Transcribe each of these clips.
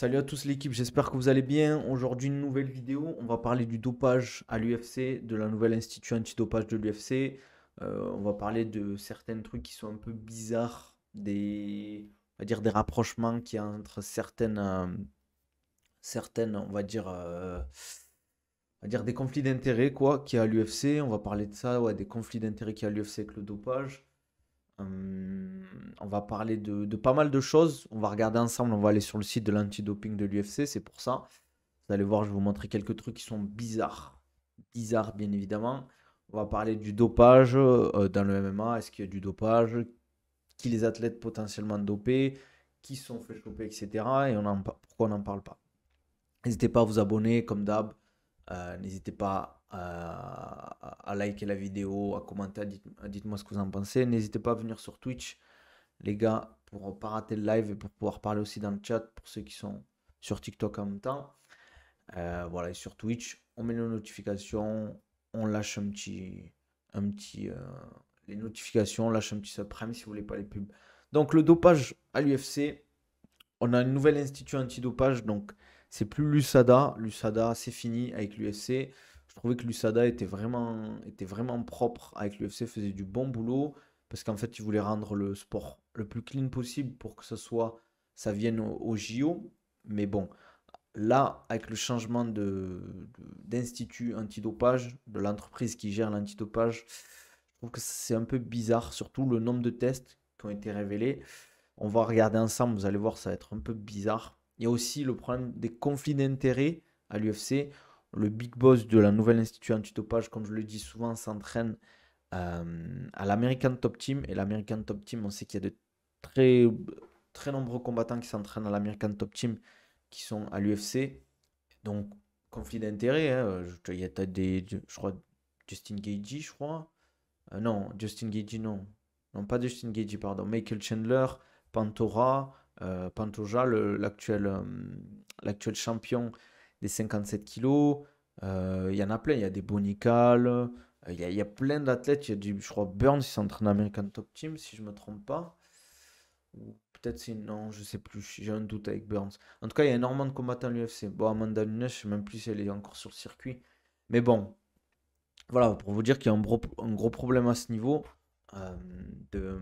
Salut à tous l'équipe, j'espère que vous allez bien. Aujourd'hui, une nouvelle vidéo. On va parler du dopage à l'UFC, de la nouvelle institut anti-dopage de l'UFC. Euh, on va parler de certains trucs qui sont un peu bizarres, des, on dire des rapprochements qu'il y a entre certaines, euh, certaines, on va dire, euh, dire des conflits d'intérêts quoi, qu'il y a à l'UFC. On va parler de ça, ouais, des conflits d'intérêts qu'il y a à l'UFC avec le dopage. Hum, on va parler de, pas mal de choses. On va regarder ensemble. On va aller sur le site de l'anti-doping de l'UFC. C'est pour ça. Vous allez voir, je vais vous montrer quelques trucs qui sont bizarres. Bizarres, bien évidemment. On va parler du dopage euh, dans le MMA. Est-ce qu'il y a du dopage Qui les athlètes potentiellement dopés Qui sont fait choper, etc. Et on pourquoi on n'en parle pas N'hésitez pas à vous abonner, comme d'hab. Euh, n'hésitez pas à, liker la vidéo, à commenter, dites-moi ce que vous en pensez. N'hésitez pas à venir sur Twitch, les gars, pour ne pas rater le live et pour pouvoir parler aussi dans le chat pour ceux qui sont sur TikTok en même temps. Euh, voilà, et sur Twitch, on met nos notifications, on lâche un petit. Un petit euh, les notifications, on lâche un petit subprime si vous voulez pas les pubs. Donc, le dopage à l'UFC, on a un nouvel institut anti-dopage donc c'est plus l'USADA. L'USADA, c'est fini avec l'UFC trouvais que l'USADA était vraiment, était vraiment propre avec l'UFC, faisait du bon boulot, parce qu'en fait, il voulait rendre le sport le plus clean possible pour que ça, soit, ça vienne au, JO. Mais bon, là, avec le changement d'institut de, d'institut antidopage, de l'entreprise qui gère l'antidopage, je trouve que c'est un peu bizarre, surtout le nombre de tests qui ont été révélés. On va regarder ensemble, vous allez voir, ça va être un peu bizarre. Il y a aussi le problème des conflits d'intérêts à l'UFC le big boss de la nouvelle anti antidopage, comme je le dis souvent, s'entraîne euh, à l'American Top Team. Et l'American Top Team, on sait qu'il y a de très, très nombreux combattants qui s'entraînent à l'American Top Team qui sont à l'UFC. Donc, conflit d'intérêts. Hein. Il y a des, je crois, Justin Gagey, je crois. Euh, non, Justin Gagey, non. Non, pas Justin Gagey, pardon. Michael Chandler, Pantora, euh, Pantoja, euh, l'actuel champion des 57 kilos. Euh, il y en a plein. Il y a des bonicales, euh, Il y, a, plein d'athlètes. Il y a du, je crois, Burns qui s'entraîne en American Top Team, si je ne me trompe pas. Ou peut-être c'est. Non, je sais plus. J'ai un doute avec Burns. En tout cas, il y a énormément de combattants à l'UFC. Bon, Amanda Nunes, je ne sais même plus si elle est encore sur le circuit. Mais bon, voilà, pour vous dire qu'il y a un gros, problème à ce niveau euh, de,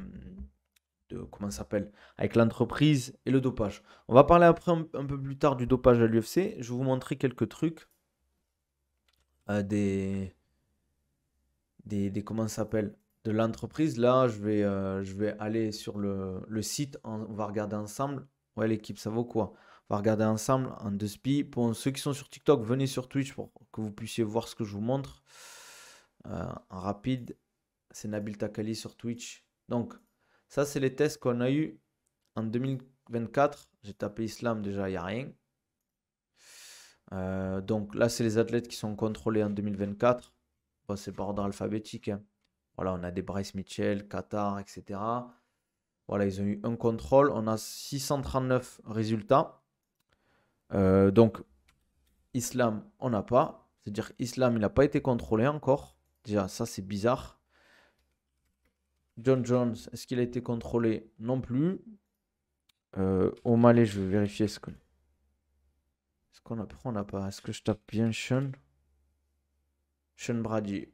de comment ça s'appelle avec l'entreprise et le dopage. On va parler après un, peu plus tard du dopage à l'UFC. Je vais vous montrer quelques trucs euh, des, des, comment s'appelle de l'entreprise. Là, je vais euh, je vais aller sur le, site. on va regarder ensemble. Ouais, l'équipe, ça vaut quoi On va regarder ensemble en deux spi. Pour ceux qui sont sur TikTok, venez sur Twitch pour que vous puissiez voir ce que je vous montre euh, en rapide. C'est Nabil Takali sur Twitch. Donc, ça, c'est les tests qu'on a eu en 2024. J'ai tapé islam déjà, il n'y a rien. Euh, donc là, c'est les athlètes qui sont contrôlés en 2024. c'est par ordre alphabétique. Hein. Voilà, on a des Bryce Mitchell, Qatar, etc. Voilà, ils ont eu un contrôle. On a 639 résultats. Euh, donc, Islam, on n'a pas. C'est-à-dire, Islam, il n'a pas été contrôlé encore. Déjà, ça, c'est bizarre. John Jones, est-ce qu'il a été contrôlé Non plus. Euh, je vais vérifier ce Est-ce qu'on On n'a pas Est-ce que je tape bien Sean Sean Brady.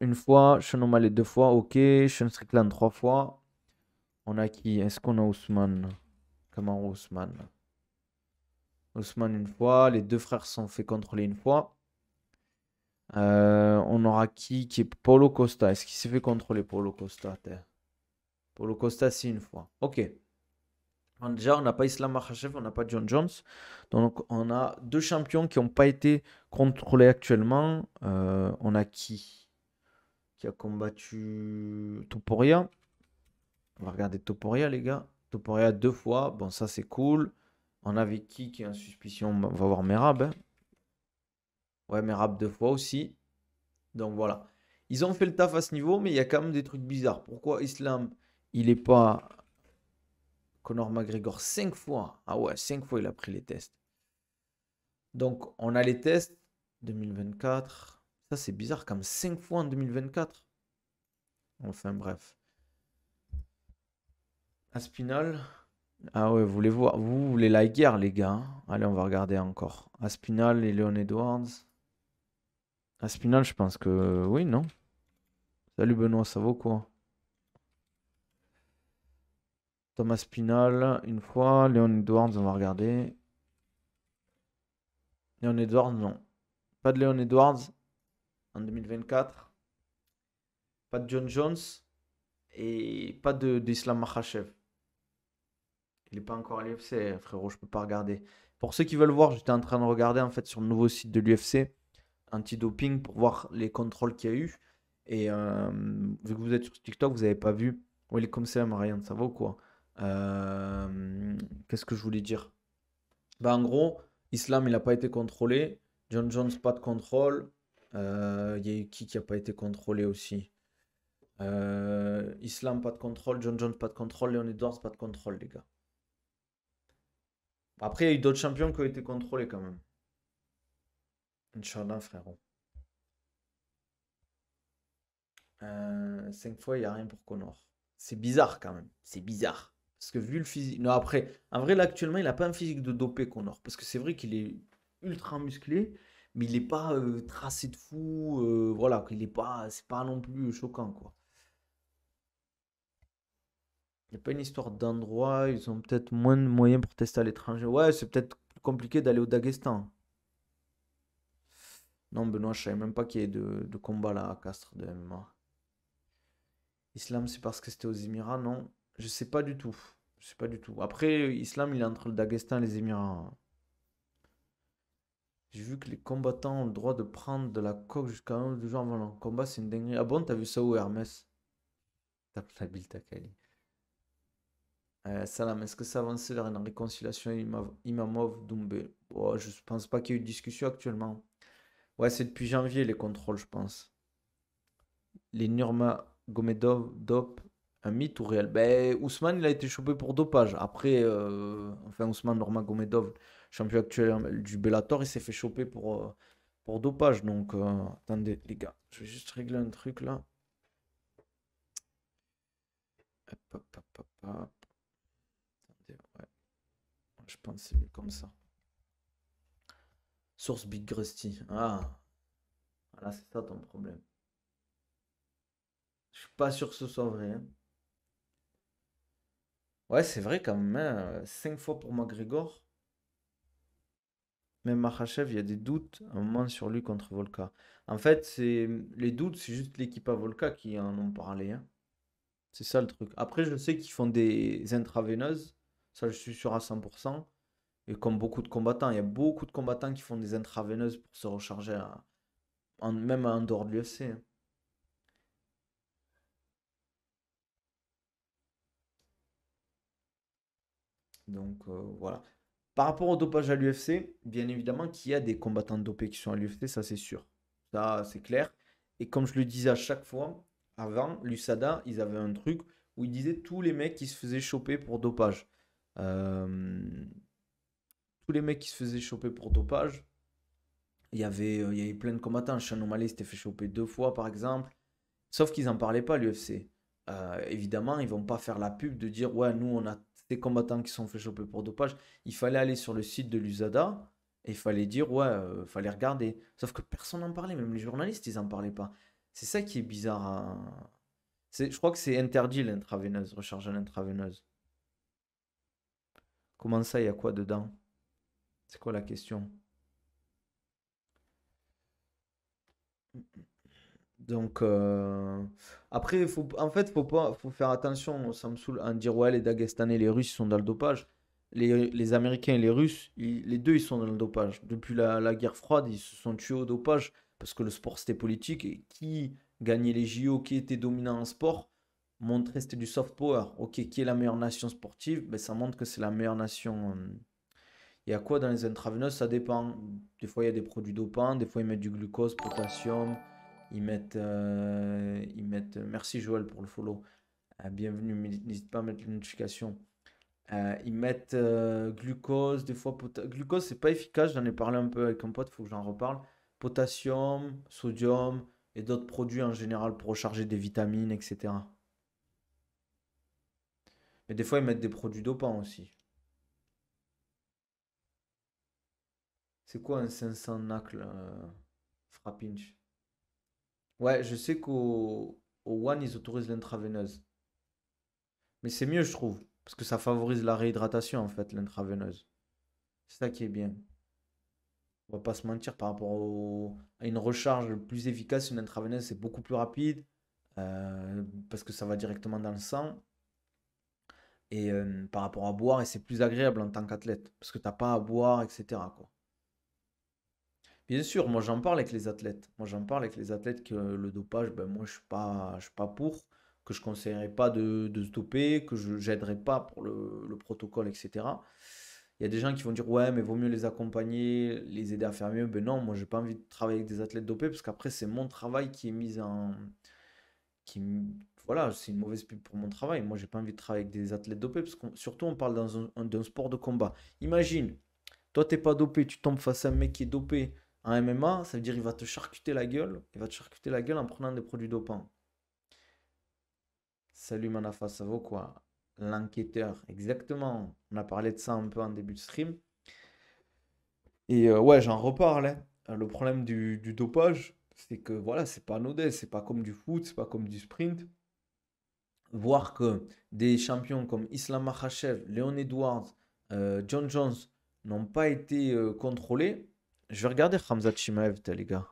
Une fois, Sean O'Malley deux fois, ok. Sean Strickland trois fois. On a qui Est-ce qu'on a Ousmane Comment Ousmane Ousmane une fois. Les deux frères sont fait contrôler une fois. Euh, on aura qui qui est Polo Costa. Est-ce qu'il s'est fait contrôler Polo Costa Polo Costa, c'est une fois. Ok. Déjà, on n'a pas Islam Makhachev, on n'a pas John Jones. Donc, on a deux champions qui n'ont pas été contrôlés actuellement. Euh, on a qui Qui a combattu Toporia. On va regarder Toporia, les gars. Toporia deux fois. Bon, ça, c'est cool. On avait qui qui est en suspicion. On va voir Merab. Hein. Ouais, mais rap deux fois aussi. Donc voilà. Ils ont fait le taf à ce niveau, mais il y a quand même des trucs bizarres. Pourquoi Islam, il n'est pas. Conor McGregor, cinq fois. Ah ouais, cinq fois, il a pris les tests. Donc, on a les tests 2024. Ça, c'est bizarre, comme cinq fois en 2024. Enfin, bref. Aspinal. Ah ouais, vous voulez voir. Vous voulez la guerre, les gars. Hein? Allez, on va regarder encore. Aspinal et Leon Edwards. Aspinal, je pense que euh, oui, non Salut Benoît, ça vaut quoi Thomas Spinal, une fois. Léon Edwards, on va regarder. Léon Edwards, non. Pas de Léon Edwards en 2024. Pas de John Jones. Et pas d'Islam Makhachev. Il n'est pas encore à l'UFC, frérot, je peux pas regarder. Pour ceux qui veulent voir, j'étais en train de regarder en fait sur le nouveau site de l'UFC anti-doping pour voir les contrôles qu'il y a eu. Et euh, vu que vous êtes sur TikTok, vous n'avez pas vu. Welcome Sam, comme ça va ou quoi euh, Qu'est-ce que je voulais dire ben, En gros, Islam, il n'a pas été contrôlé. John Jones, pas de contrôle. Il euh, y a eu qui qui n'a pas été contrôlé aussi Islam, pas de contrôle. John Jones, pas de contrôle. Léon Edwards, pas de contrôle, les gars. Après, il y a eu d'autres champions qui ont été contrôlés quand même. Inch'Allah, frérot. Euh, cinq fois, il n'y a rien pour Connor. C'est bizarre quand même. C'est bizarre. Parce que vu le physique. Non, après, en vrai, là, actuellement, il n'a pas un physique de dopé, Connor. Parce que c'est vrai qu'il est ultra musclé, mais il n'est pas euh, tracé de fou. Euh, voilà, il n'est pas. C'est pas non plus choquant, quoi. Il n'y a pas une histoire d'endroit. Ils ont peut-être moins de moyens pour tester à l'étranger. Ouais, c'est peut-être compliqué d'aller au Daguestan. Non, Benoît, je savais même pas qu'il y de, combat là à Castres de MMA. Islam, c'est parce que c'était aux Émirats, non Je sais pas du tout. Je sais pas du tout. Après, Islam, il est entre le Daguestan et les Émirats. Hein. J'ai vu que les combattants ont le droit de prendre de la coque jusqu'à un ou deux le combat, c'est une dinguerie. Ah bon, t'as vu ça où, Hermès la bille, Kali. Euh, salam, est-ce que ça avance vers une réconciliation Imamov-Doumbé oh, Je pense pas qu'il y ait eu de discussion actuellement. Ouais, c'est depuis janvier les contrôles, je pense. Les Nurma Gomedov, Dop, un mythe ou réel ben, Ousmane, il a été chopé pour dopage. Après, euh, enfin, Ousmane Norma Gomedov, champion actuel du Bellator, il s'est fait choper pour, euh, pour dopage. Donc, euh, attendez, les gars, je vais juste régler un truc là. Je pense que c'est comme ça. Source Big Grusty. Ah. Voilà, c'est ça ton problème. Je suis pas sûr que ce soit vrai. Hein. Ouais, c'est vrai quand même. 5 hein. fois pour McGregor. Même Mahachev, il y a des doutes à un moment sur lui contre Volka. En fait, c'est les doutes, c'est juste l'équipe à Volka qui en ont parlé. Hein. C'est ça le truc. Après, je sais qu'ils font des intraveineuses. Ça, je suis sûr à 100%. Et comme beaucoup de combattants, il y a beaucoup de combattants qui font des intraveineuses pour se recharger, en, même en dehors de l'UFC. Hein. Donc euh, voilà. Par rapport au dopage à l'UFC, bien évidemment qu'il y a des combattants dopés qui sont à l'UFC, ça c'est sûr. Ça c'est clair. Et comme je le disais à chaque fois, avant, l'USADA, ils avaient un truc où ils disaient tous les mecs qui se faisaient choper pour dopage. Euh, tous les mecs qui se faisaient choper pour dopage. Il y avait, euh, il y avait plein de combattants. Shannon Malé s'était fait choper deux fois, par exemple. Sauf qu'ils n'en parlaient pas, l'UFC. Euh, évidemment, ils vont pas faire la pub de dire Ouais, nous, on a des combattants qui sont fait choper pour dopage. Il fallait aller sur le site de l'USADA et il fallait dire Ouais, il euh, fallait regarder. Sauf que personne n'en parlait, même les journalistes, ils n'en parlaient pas. C'est ça qui est bizarre. Je crois que c'est interdit l'intraveineuse, recharge à l'intraveineuse. Comment ça, il y a quoi dedans c'est quoi la question Donc, euh, après, faut, en fait, faut pas, faut faire attention. Ça me saoule hein, dire ouais, les Dagestanais et les Russes sont dans le dopage. Les, Américains et les Russes, les deux, ils sont dans le dopage. Depuis la, guerre froide, ils se sont tués au dopage parce que le sport c'était politique et qui gagnait les JO, qui était dominant en sport, montrait c'était du soft power. Ok, qui est la meilleure nation sportive ben, Ça montre que c'est la meilleure nation. Euh, il y a quoi dans les intraveineuses Ça dépend. Des fois, il y a des produits dopants, des fois, ils mettent du glucose, potassium. Ils mettent. Euh, ils mettent... Euh, merci Joël pour le follow. Euh, bienvenue, n'hésite pas à mettre les notifications. ils mettent glucose, des fois potassium. Glucose, c'est pas efficace, j'en ai parlé un peu avec un pote, il faut que j'en reparle. Potassium, sodium et d'autres produits en général pour recharger des vitamines, etc. Mais des fois, ils mettent des produits dopants aussi. C'est quoi un 500 nacle euh, Frappinch Ouais, je sais qu'au One, ils autorisent l'intraveineuse. Mais c'est mieux, je trouve. Parce que ça favorise la réhydratation, en fait, l'intraveineuse. C'est ça qui est bien. On va pas se mentir par rapport à une recharge plus efficace. Une intraveineuse, c'est beaucoup plus rapide. Euh, parce que ça va directement dans le sang. Et euh, par rapport à boire, et c'est plus agréable en tant qu'athlète. Parce que t'as pas à boire, etc. Quoi. Bien sûr, moi j'en parle avec les athlètes. Moi j'en parle avec les athlètes que le dopage, ben moi je suis pas, je suis pas pour, que je conseillerais pas de, de stopper, que je n'aiderais pas pour le, protocole, etc. Il y a des gens qui vont dire ouais mais vaut mieux les accompagner, les aider à faire mieux. Ben non, moi j'ai pas envie de travailler avec des athlètes dopés parce qu'après c'est mon travail qui est mis en, qui voilà, c'est une mauvaise pub pour mon travail. Moi j'ai pas envie de travailler avec des athlètes dopés parce que surtout on parle un sport de combat. Imagine, toi t'es pas dopé, tu tombes face à un mec qui est dopé en MMA, ça veut dire il va te charcuter la gueule, il va te charcuter la gueule en prenant des produits dopants. Salut Manafa, ça vaut quoi L'enquêteur, exactement. On a parlé de ça un peu en début de stream. Et euh, ouais, j'en reparle. Hein. Euh, le problème du, dopage, c'est que voilà, c'est pas anodin, c'est pas comme du foot, c'est pas comme du sprint. Voir que des champions comme Islam Makhachev, Léon Edwards, euh, John Jones n'ont pas été contrôlés, je vais regarder Hamza Chimaev, les gars.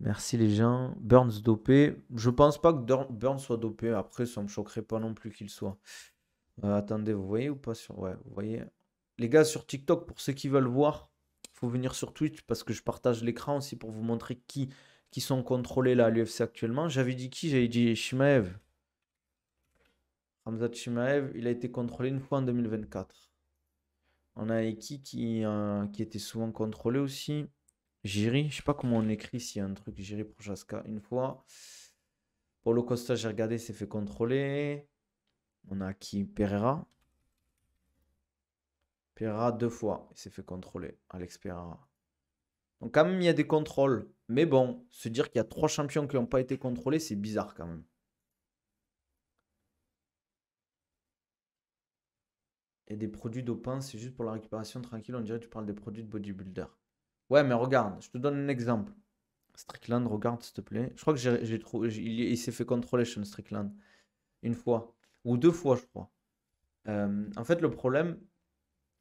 Merci les gens. Burns dopé. Je pense pas que Burns soit dopé. Après, ça me choquerait pas non plus qu'il soit. Euh, attendez, vous voyez ou pas sur... Ouais, vous voyez. Les gars, sur TikTok, pour ceux qui veulent voir, faut venir sur Twitch parce que je partage l'écran aussi pour vous montrer qui, qui sont contrôlés là à l'UFC actuellement. J'avais dit qui J'avais dit Chimaev. Hamza Chimaev, il a été contrôlé une fois en 2024. On a Eki euh, qui, était souvent contrôlé aussi. Jiri, je sais pas comment on écrit s'il y a un truc Jiri Prochaska Une fois, le Costa, j'ai regardé, s'est fait contrôler. On a qui Pereira. Pereira deux fois, il s'est fait contrôler. Alex Pereira. Donc quand même, il y a des contrôles. Mais bon, se dire qu'il y a trois champions qui n'ont pas été contrôlés, c'est bizarre quand même. et des produits dopants, c'est juste pour la récupération tranquille. On dirait que tu parles des produits de bodybuilder. Ouais, mais regarde, je te donne un exemple. Strickland, regarde s'il te plaît. Je crois que j'ai trouvé. Il, s'est fait contrôler chez Strickland. Une fois. Ou deux fois, je crois. Euh, en fait, le problème,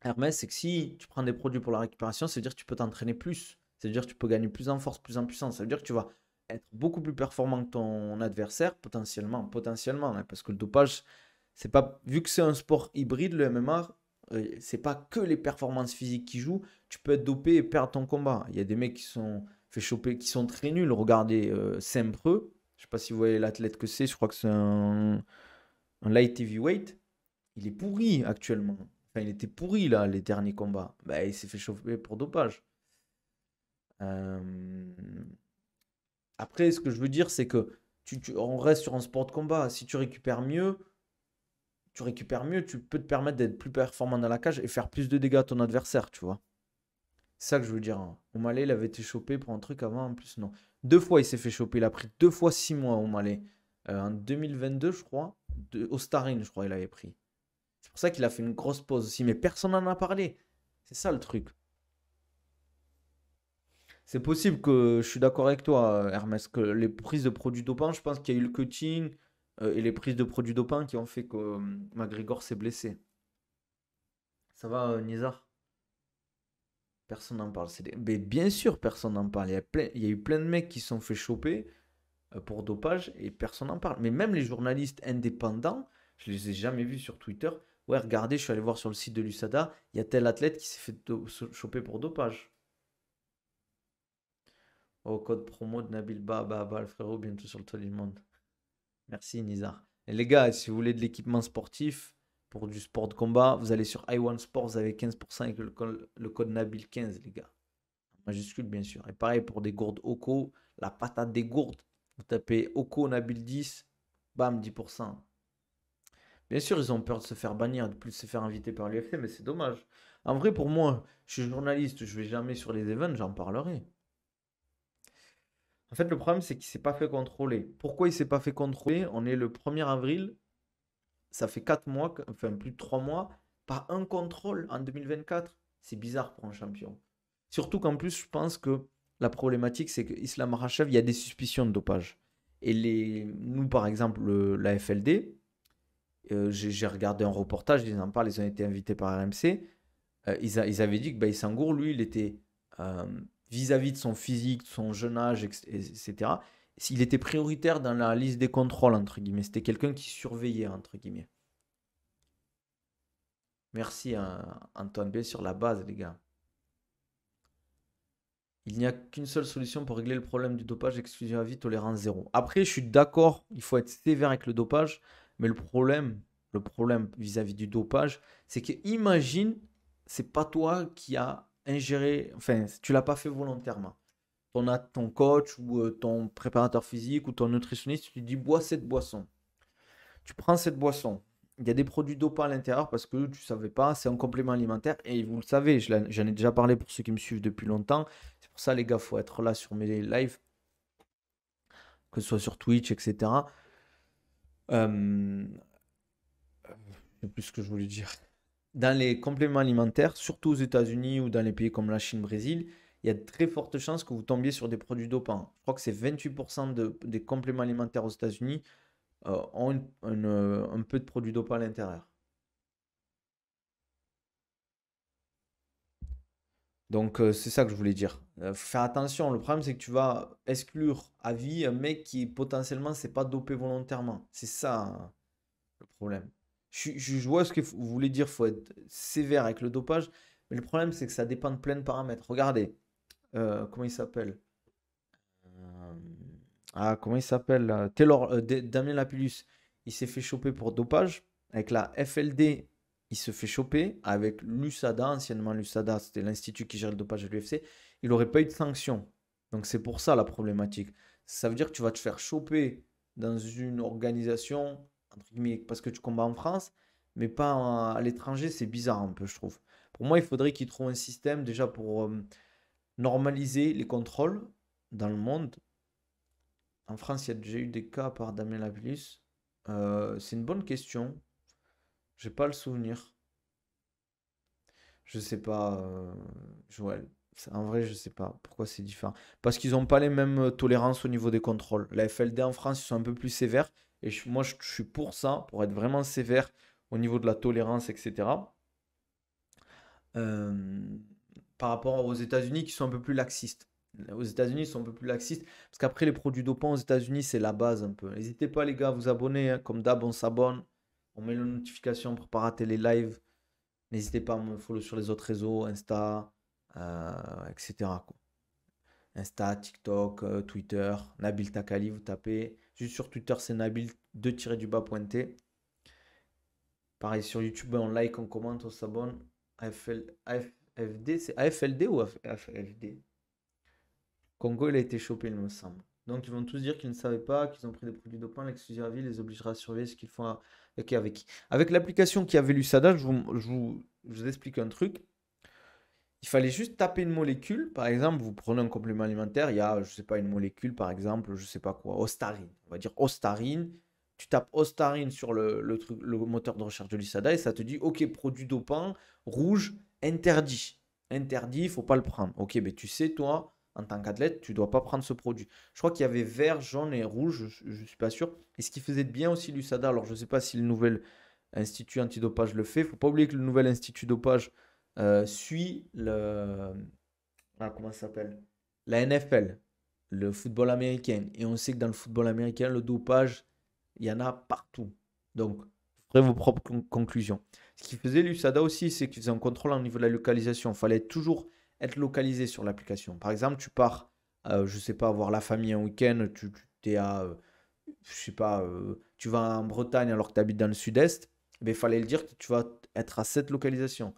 Hermès, c'est que si tu prends des produits pour la récupération, cest à dire que tu peux t'entraîner plus. cest à dire que tu peux gagner plus en force, plus en puissance. Ça veut dire que tu vas être beaucoup plus performant que ton adversaire, potentiellement. Potentiellement, hein, parce que le dopage, c'est pas vu que c'est un sport hybride le MMA euh, c'est pas que les performances physiques qui jouent tu peux être dopé et perdre ton combat il y a des mecs qui sont fait choper qui sont très nuls regardez euh, Sempreux je sais pas si vous voyez l'athlète que c'est je crois que c'est un, light heavyweight il est pourri actuellement enfin il était pourri là les derniers combats bah, il s'est fait choper pour dopage euh, après ce que je veux dire c'est que tu, on reste sur un sport de combat si tu récupères mieux tu récupères mieux, tu peux te permettre d'être plus performant dans la cage et faire plus de dégâts à ton adversaire, tu vois. C'est ça que je veux dire. Au hein. O'Malley, il avait été chopé pour un truc avant, en plus, non. Deux fois, il s'est fait choper. Il a pris deux fois six mois, O'Malley. Euh, en 2022, je crois, de, au Starin, je crois, il avait pris. C'est pour ça qu'il a fait une grosse pause aussi, mais personne n'en a parlé. C'est ça le truc. C'est possible que je suis d'accord avec toi, Hermès, que les prises de produits dopants, je pense qu'il y a eu le cutting, euh, et les prises de produits dopants qui ont fait que euh, McGregor s'est blessé. Ça va, euh, Nizar Personne n'en parle. Mais bien sûr, personne n'en parle. Il y, a eu plein de mecs qui se sont fait choper pour dopage et personne n'en parle. Mais même les journalistes indépendants, je les ai jamais vus sur Twitter. Ouais, regardez, je suis allé voir sur le site de l'USADA, il y a tel athlète qui s'est fait choper pour dopage. Au oh, code promo de Nabil Baba, le frérot, bientôt sur le toit du monde. Merci Nizar. Et les gars, si vous voulez de l'équipement sportif pour du sport de combat, vous allez sur i1 Sports, vous avez 15% avec le code, Nabil15, les gars. Majuscule, bien sûr. Et pareil pour des gourdes Oko, la patate des gourdes. Vous tapez Oko Nabil10, bam, 10%. Bien sûr, ils ont peur de se faire bannir, de plus se faire inviter par l'UFC, mais c'est dommage. En vrai, pour moi, je suis journaliste, je vais jamais sur les events, j'en parlerai. En fait, le problème, c'est qu'il s'est pas fait contrôler. Pourquoi il s'est pas fait contrôler On est le 1er avril, ça fait 4 mois, enfin plus de 3 mois, pas un contrôle en 2024. C'est bizarre pour un champion. Surtout qu'en plus, je pense que la problématique, c'est qu'Islam Rachev, il y a des suspicions de dopage. Et les, nous, par exemple, la FLD, euh, j'ai regardé un reportage, ils en parlent, ils ont été invités par RMC. Euh, ils, avaient dit que Baïsangour, lui, il était euh, vis-à-vis de son physique, de son jeune âge, etc., S'il était prioritaire dans la liste des contrôles, entre guillemets. C'était quelqu'un qui surveillait, entre guillemets. Merci à euh, Antoine B sur la base, les gars. Il n'y a qu'une seule solution pour régler le problème du dopage, exclusion à vie, tolérance zéro. Après, je suis d'accord, il faut être sévère avec le dopage, mais le problème, le problème vis-à-vis -vis du dopage, c'est que imagine, c'est pas toi qui as ingéré, enfin, tu l'as pas fait volontairement. Ton, ton coach ou euh, ton préparateur physique ou ton nutritionniste, tu dis bois cette boisson. Tu prends cette boisson. Il y a des produits dopants à l'intérieur parce que tu ne savais pas, c'est un complément alimentaire et vous le savez, j'en ai déjà parlé pour ceux qui me suivent depuis longtemps. C'est pour ça les gars, faut être là sur mes lives, que ce soit sur Twitch, etc. Euh... euh sais plus ce que je voulais dire dans les compléments alimentaires, surtout aux États-Unis ou dans les pays comme la Chine, Brésil, il y a de très fortes chances que vous tombiez sur des produits dopants. Je crois que c'est 28% des compléments alimentaires aux États-Unis euh, ont euh, un peu de produits dopants à l'intérieur. Donc euh, c'est ça que je voulais dire. faire attention, le problème c'est que tu vas exclure à vie un mec qui potentiellement s'est pas dopé volontairement. C'est ça hein, le problème je, vois ce que vous voulez dire, faut être sévère avec le dopage, mais le problème c'est que ça dépend de plein de paramètres. Regardez, euh, comment il s'appelle euh, Ah, comment il s'appelle euh, Taylor, Damien Lapillus, il s'est fait choper pour dopage. Avec la FLD, il se fait choper. Avec l'USADA, anciennement l'USADA, c'était l'institut qui gère le dopage de l'UFC, il n'aurait pas eu de sanction. Donc c'est pour ça la problématique. Ça veut dire que tu vas te faire choper dans une organisation parce que tu combats en France, mais pas à l'étranger, c'est bizarre un peu, je trouve. Pour moi, il faudrait qu'ils trouvent un système déjà pour euh, normaliser les contrôles dans le monde. En France, il y a déjà eu des cas par Damien Lablus. Euh, c'est une bonne question. Je n'ai pas le souvenir. Je ne sais pas, euh, Joël. En vrai, je ne sais pas pourquoi c'est différent. Parce qu'ils n'ont pas les mêmes tolérances au niveau des contrôles. La FLD en France, ils sont un peu plus sévères. Et moi, je, suis pour ça, pour être vraiment sévère au niveau de la tolérance, etc. Euh, par rapport aux États-Unis qui sont un peu plus laxistes. Aux États-Unis, ils sont un peu plus laxistes parce qu'après, les produits dopants aux États-Unis, c'est la base un peu. N'hésitez pas, les gars, à vous abonner. Hein. Comme d'hab, on s'abonne, on met les notifications pour ne pas rater les lives. N'hésitez pas à me follow sur les autres réseaux, Insta, euh, etc. Insta, TikTok, euh, Twitter, Nabil Takali, vous tapez. Juste sur Twitter, c'est Nabil 2 tirer du bas pointé. Pareil sur YouTube, on like, on commente, on s'abonne. AFL, c'est AFLD ou AFFD Congo, il a été chopé, il me semble. Donc, ils vont tous dire qu'ils ne savaient pas, qu'ils ont pris des produits dopants. L'exclusion à vie les obligera à surveiller ce qu'ils font avec. Avec, avec l'application qui avait lu Sada, je vous explique un truc. Il fallait juste taper une molécule. Par exemple, vous prenez un complément alimentaire, il y a, je sais pas, une molécule, par exemple, je ne sais pas quoi, ostarine. On va dire ostarine. Tu tapes ostarine sur le, truc, moteur de recherche de l'USADA et ça te dit, OK, produit dopant, rouge, interdit. Interdit, il faut pas le prendre. OK, mais ben, tu sais, toi, en tant qu'athlète, tu dois pas prendre ce produit. Je crois qu'il y avait vert, jaune et rouge, je, ne suis pas sûr. Et ce qui faisait de bien aussi l'USADA, alors je ne sais pas si le nouvel institut antidopage le fait, faut pas oublier que le nouvel institut dopage euh, suit le. Ah, comment s'appelle La NFL, le football américain. Et on sait que dans le football américain, le dopage, il y en a partout. Donc, ferez vos propres conclusions. Ce qui faisait l'USADA aussi, c'est qu'il faisait un contrôle au niveau de la localisation. Il fallait toujours être localisé sur l'application. Par exemple, tu pars, euh, je sais pas, voir la famille un week-end, tu, tu à. Euh, je sais pas, tu vas en Bretagne alors que tu habites dans le sud-est, ben, il fallait le dire que tu vas être à cette localisation.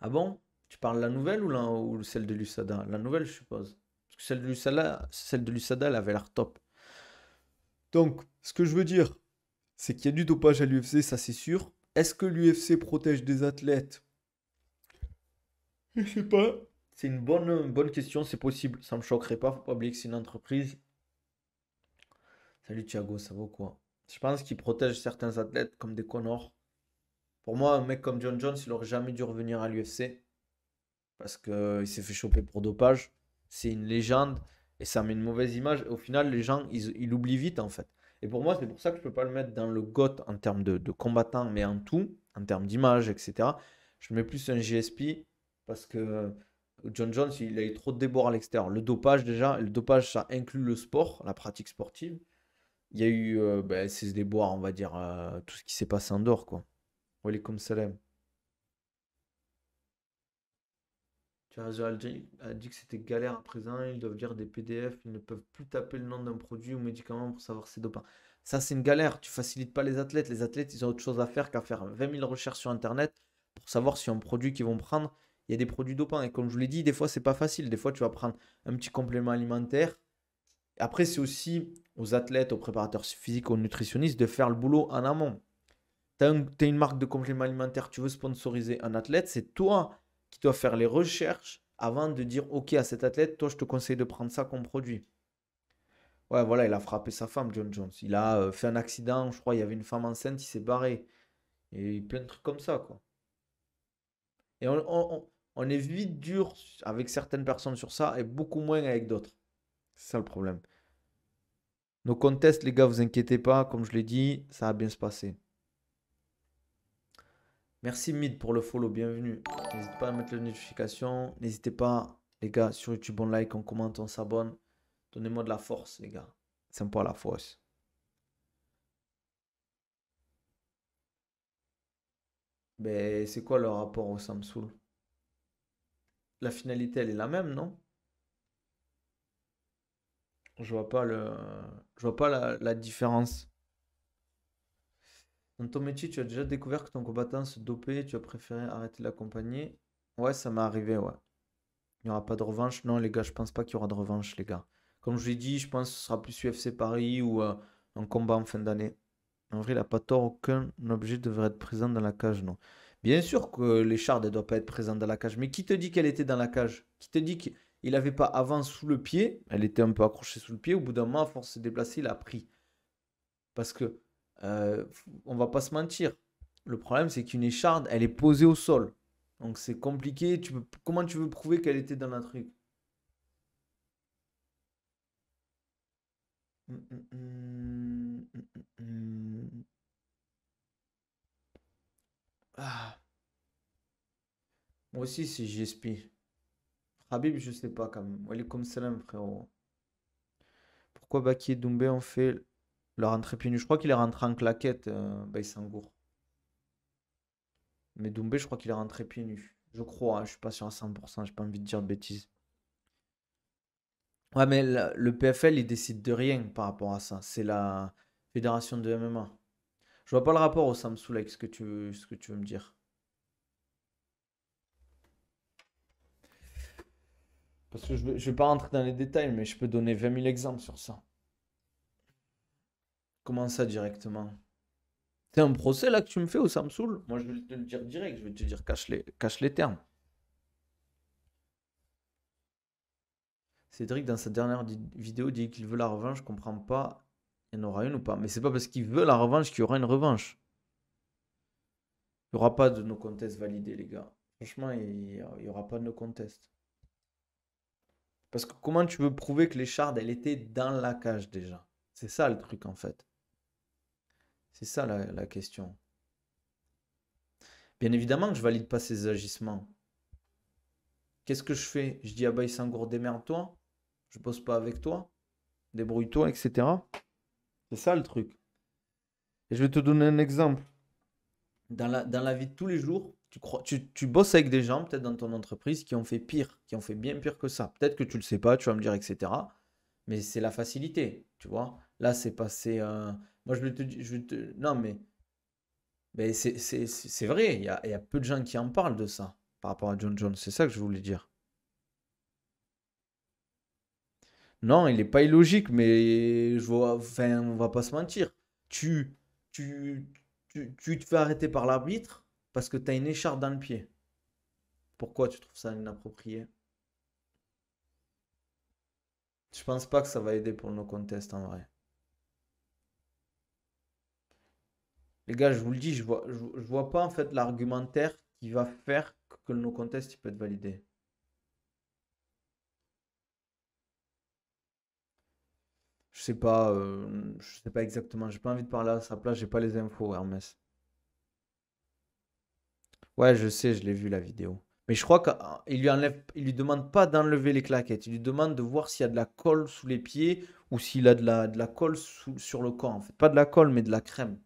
Ah bon Tu parles la nouvelle ou, celle de Lusada La nouvelle, je suppose. Parce que celle de Lusada, celle de elle avait l'air top. Donc, ce que je veux dire, c'est qu'il y a du dopage à l'UFC, ça c'est sûr. Est-ce que l'UFC protège des athlètes Je sais pas. C'est une bonne, bonne question, c'est possible. Ça me choquerait pas, faut pas oublier que c'est une entreprise. Salut Thiago, ça vaut quoi Je pense qu'ils protège certains athlètes comme des Connors. Pour moi, un mec comme John Jones, il aurait jamais dû revenir à l'UFC parce qu'il euh, s'est fait choper pour dopage. C'est une légende et ça met une mauvaise image. au final, les gens, ils, oublient l'oublient vite en fait. Et pour moi, c'est pour ça que je ne peux pas le mettre dans le GOT en termes de, de combattant, mais en tout, en termes d'image, etc. Je mets plus un GSP parce que euh, John Jones, il a eu trop de déboires à l'extérieur. Le dopage, déjà, le dopage, ça inclut le sport, la pratique sportive. Il y a eu euh, ben, ces déboires, on va dire, tout ce qui s'est passé en dehors, quoi. Wa salam. Tu as a dit que c'était galère à présent, ils doivent lire des PDF, ils ne peuvent plus taper le nom d'un produit ou médicament pour savoir c'est dopant. Ça, c'est une galère, tu facilites pas les athlètes. Les athlètes, ils ont autre chose à faire qu'à faire 20 000 recherches sur Internet pour savoir si un produit qu'ils vont prendre, il y a des produits dopants. Et comme je vous l'ai dit, des fois, c'est pas facile. Des fois, tu vas prendre un petit complément alimentaire. Après, c'est aussi aux athlètes, aux préparateurs physiques, aux nutritionnistes de faire le boulot en amont tu as, une marque de complément alimentaire, tu veux sponsoriser un athlète, c'est toi qui dois faire les recherches avant de dire ok à cet athlète, toi je te conseille de prendre ça comme produit. Ouais, voilà, il a frappé sa femme, John Jones. Il a euh, fait un accident, je crois, il y avait une femme enceinte, il s'est barré. Et plein de trucs comme ça, quoi. Et on, est vite dur avec certaines personnes sur ça et beaucoup moins avec d'autres. C'est ça le problème. Nos contests, les gars, vous inquiétez pas, comme je l'ai dit, ça va bien se passer. Merci Mid pour le follow, bienvenue. N'hésitez pas à mettre les notifications. N'hésitez pas, les gars, sur YouTube, on like, on commente, on s'abonne. Donnez-moi de la force, les gars. C'est un peu la force. Mais ben, c'est quoi le rapport au Samsung La finalité, elle est la même, non Je vois pas le, je vois pas la différence. Dans ton métier, tu as déjà découvert que ton combattant se dopait tu as préféré arrêter de l'accompagner. Ouais, ça m'est arrivé, ouais. Il n'y aura pas de revanche. Non, les gars, je pense pas qu'il y aura de revanche, les gars. Comme je l'ai dit, je pense que ce sera plus UFC Paris ou euh, un combat en fin d'année. En vrai, il n'a pas tort, aucun objet devrait être présent dans la cage, non. Bien sûr que les l'écharpe ne doit pas être présente dans la cage, mais qui te dit qu'elle était dans la cage Qui te dit qu'il n'avait pas avant sous le pied Elle était un peu accrochée sous le pied, au bout d'un moment, à force de se déplacer, il a pris. Parce que euh, on va pas se mentir. Le problème, c'est qu'une écharde, elle est posée au sol. Donc c'est compliqué. Tu Comment tu veux prouver qu'elle était dans un truc hum, hum, hum, ah. Moi aussi, c'est JSP. Habib, je sais pas quand même. est comme salam, frérot. Pourquoi Baki et Doumbé ont fait il rentré pieds Je crois qu'il est rentré en claquette, euh, Baïsangour. Mais Doumbé, je crois qu'il est rentré pieds nus. Je crois, je hein. je suis pas sûr à 100%, j'ai pas envie de dire de bêtises. Ouais, mais le PFL, il décide de rien par rapport à ça. C'est la fédération de MMA. Je vois pas le rapport au Samsung avec ce que tu veux, me dire. Parce que je ne vais pas rentrer dans les détails, mais je peux donner 20 000 exemples sur ça. Comment ça directement C'est un procès là que tu me fais au ça me Moi je vais te le dire direct, je vais te dire cache les, cache les termes. Cédric, dans sa dernière vidéo, dit qu'il veut la revanche. Je comprends pas. Il y en aura une ou pas. Mais c'est pas parce qu'il veut la revanche qu'il y aura une revanche. Il n'y aura pas de nos contest validé, les gars. Franchement, il n'y aura pas de nos contest. Parce que comment tu veux prouver que shards, elle était dans la cage déjà C'est ça le truc en fait. C'est ça la, question. Bien évidemment que je valide pas ces agissements. Qu'est-ce que je fais Je dis à bah ben, démerde-toi. Je bosse pas avec toi. Débrouille-toi, etc. C'est ça le truc. Et je vais te donner un exemple. Dans la, vie de tous les jours, tu, crois, tu, tu bosses avec des gens, peut-être dans ton entreprise, qui ont fait pire, qui ont fait bien pire que ça. Peut-être que tu ne le sais pas, tu vas me dire, etc. Mais c'est la facilité, tu vois. Là, c'est passé. Euh, moi, je te Non, mais. c'est vrai, il y a, peu de gens qui en parlent de ça par rapport à John Jones. C'est ça que je voulais dire. Non, il n'est pas illogique, mais je vois, enfin, on va pas se mentir. Tu, te fais arrêter par l'arbitre parce que tu as une écharpe dans le pied. Pourquoi tu trouves ça inapproprié Je pense pas que ça va aider pour nos contests en vrai. les gars, je vous le dis, je vois, je, vois pas en fait l'argumentaire qui va faire que le no contest peut être validé. Je sais pas, exactement. Euh, je sais pas exactement. J'ai pas envie de parler à sa place. J'ai pas les infos, Hermès. Ouais, je sais, je l'ai vu la vidéo. Mais je crois qu'il lui enlève, il lui demande pas d'enlever les claquettes. Il lui demande de voir s'il y a de la colle sous les pieds ou s'il a de la, de la colle sur le corps. fait, pas de la colle, mais de la crème.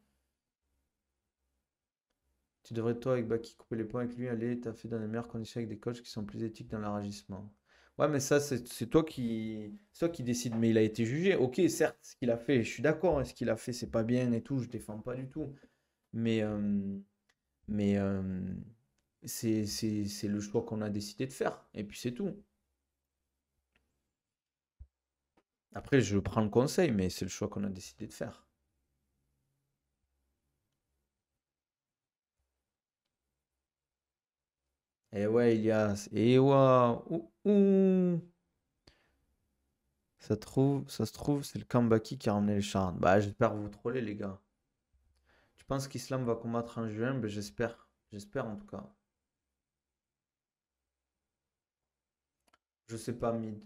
Tu devrais, toi, avec Baki, couper les points avec lui, aller fait dans les meilleures conditions avec des coachs qui sont plus éthiques dans agissement. Ouais, mais ça, c'est toi qui toi qui décide. Mais il a été jugé. Ok, certes, ce qu'il a fait, je suis d'accord. Hein, ce qu'il a fait, c'est pas bien et tout. Je défends pas du tout. Mais, euh, euh, c'est le choix qu'on a décidé de faire. Et puis c'est tout. Après, je prends le conseil, mais c'est le choix qu'on a décidé de faire. ouais eh, ouais, Elias. Eh, ça, trouve, ça se trouve, c'est le Kambaki qui a ramené le charme. Bah, j'espère vous troller, les gars. Tu penses qu'Islam va combattre en juin mais ben, J'espère. J'espère en tout cas. Je sais pas mid.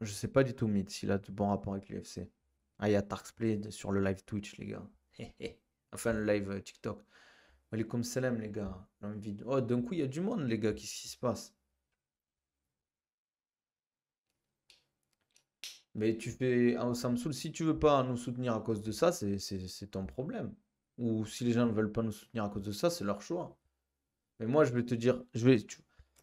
Je sais pas du tout mid s'il a de bons rapports avec l'UFC. Ah, il y a Tarksplay sur le live Twitch, les gars. enfin, le live euh, TikTok comme salam, les gars. Oh, d'un coup, il y a du monde, les gars. Qu'est-ce qui se passe Mais tu fais. Ah, un Samsoul, si tu veux pas nous soutenir à cause de ça, c'est ton problème. Ou si les gens ne veulent pas nous soutenir à cause de ça, c'est leur choix. Mais moi, je vais te dire. je vais.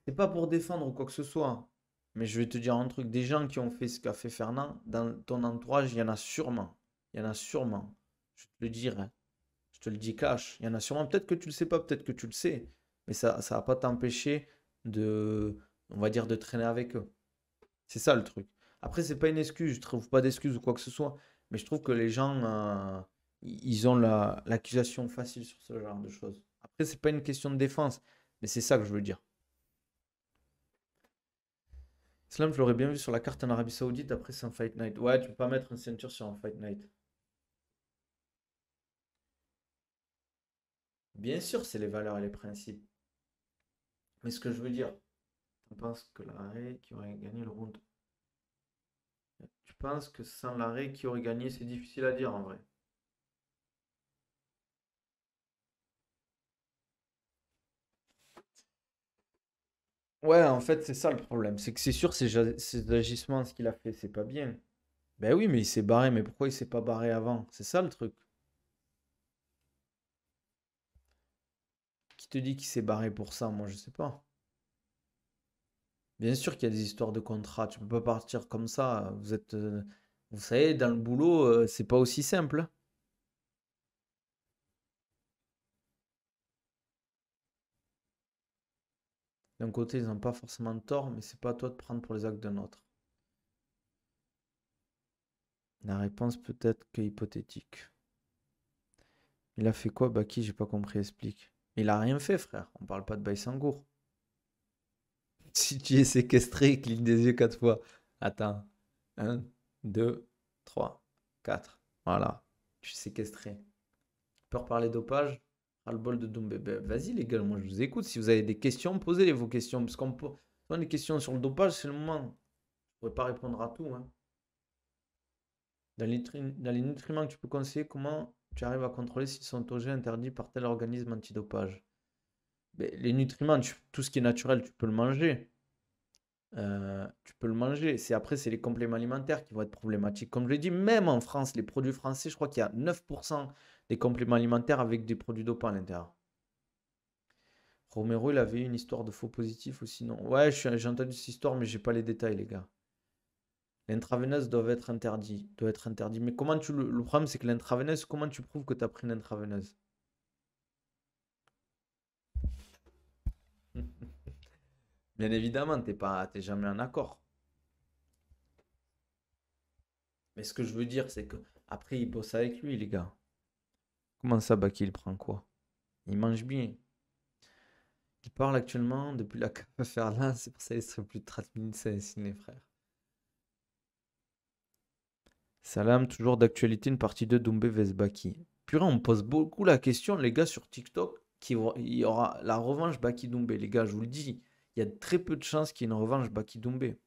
C'est pas pour défendre quoi que ce soit. Hein. Mais je vais te dire un truc. Des gens qui ont fait ce qu'a fait Fernand, dans ton entourage, il y en a sûrement. Il y en a sûrement. Je te le dirai. Je te le dis cash. Il y en a sûrement, peut-être que tu ne le sais pas, peut-être que tu le sais. Mais ça ne va pas t'empêcher de, on va dire, de traîner avec eux. C'est ça le truc. Après, ce n'est pas une excuse. Je ne trouve pas d'excuse ou quoi que ce soit. Mais je trouve que les gens, euh, ils ont l'accusation facile sur ce genre de choses. Après, ce n'est pas une question de défense. Mais c'est ça que je veux dire. Islam, je l'aurais bien vu sur la carte en Arabie Saoudite après c'est un Fight Night. Ouais, tu peux pas mettre une ceinture sur un Fight Night. Bien sûr, c'est les valeurs et les principes. Mais ce que je veux dire, on pense que l'arrêt qui aurait gagné le round Tu penses que sans l'arrêt qui aurait gagné, c'est difficile à dire en vrai. Ouais, en fait, c'est ça le problème. C'est que c'est sûr, ces agissements, ce qu'il a fait, c'est pas bien. Ben oui, mais il s'est barré, mais pourquoi il s'est pas barré avant C'est ça le truc. te dis qu'il s'est barré pour ça Moi, je sais pas. Bien sûr qu'il y a des histoires de contrat. Tu peux pas partir comme ça. Vous êtes, euh, vous savez, dans le boulot, euh, c'est pas aussi simple. D'un côté, ils n'ont pas forcément tort, mais c'est pas toi de prendre pour les actes d'un autre. La réponse peut être que hypothétique. Il a fait quoi, Baki J'ai pas compris, explique. Il a rien fait, frère. On parle pas de Baïsangour. Si tu es séquestré, clique des yeux quatre fois. Attends. Un, deux, trois, quatre. Voilà. Tu es séquestré. Peur parler dopage dopages le bol de Doumbé. Ben, vas-y, les gars, moi je vous écoute. Si vous avez des questions, posez-les vos questions. Parce qu'on peut. les questions sur le dopage, c'est le moment. Je ne pourrais pas répondre à tout. Hein. Dans, les, dans les nutriments que tu peux conseiller, comment tu arrives à contrôler s'ils sont objets interdits par tel organisme antidopage. les nutriments, tout ce qui est naturel, tu peux le manger. Euh, tu peux le manger. C'est après, c'est les compléments alimentaires qui vont être problématiques. Comme je l'ai dit, même en France, les produits français, je crois qu'il y a 9% des compléments alimentaires avec des produits dopants à l'intérieur. Romero, il avait une histoire de faux positif ou sinon. Ouais, j'ai entendu cette histoire, mais je n'ai pas les détails, les gars. L'intraveineuse doit être interdite. doit être Mais comment tu le, le problème c'est que l'intraveineuse, comment tu prouves que tu as pris l'intraveineuse Bien évidemment, t'es pas, jamais en accord. Mais ce que je veux dire, c'est que après, il bosse avec lui, les gars. Comment ça, Baki, il prend quoi Il mange bien. Il parle actuellement depuis la cave là, c'est pour ça qu'il serait plus de 30 minutes, c'est frère. Salam, toujours d'actualité, une partie de Doumbé Baki. Purée, on pose beaucoup la question, les gars, sur TikTok, qu'il y aura la revanche Baki Doumbé. Les gars, je vous le dis, il y a très peu de chances qu'il y ait une revanche Baki Doumbé.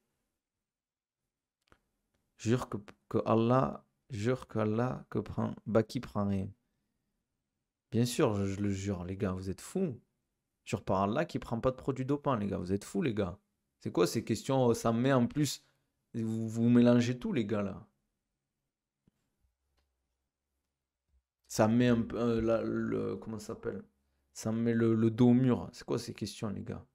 Jure que, Allah, jure que Allah, que prend, Baki prend rien. Bien sûr, je, le jure, les gars, vous êtes fous. Jure par Allah qui prend pas de produits dopants, les gars, vous êtes fous, les gars. C'est quoi ces questions Ça met en plus. Vous, vous mélangez tout, les gars, là. Ça met un peu. Euh, le, comment s'appelle Ça met le, dos au mur. C'est quoi ces questions, les gars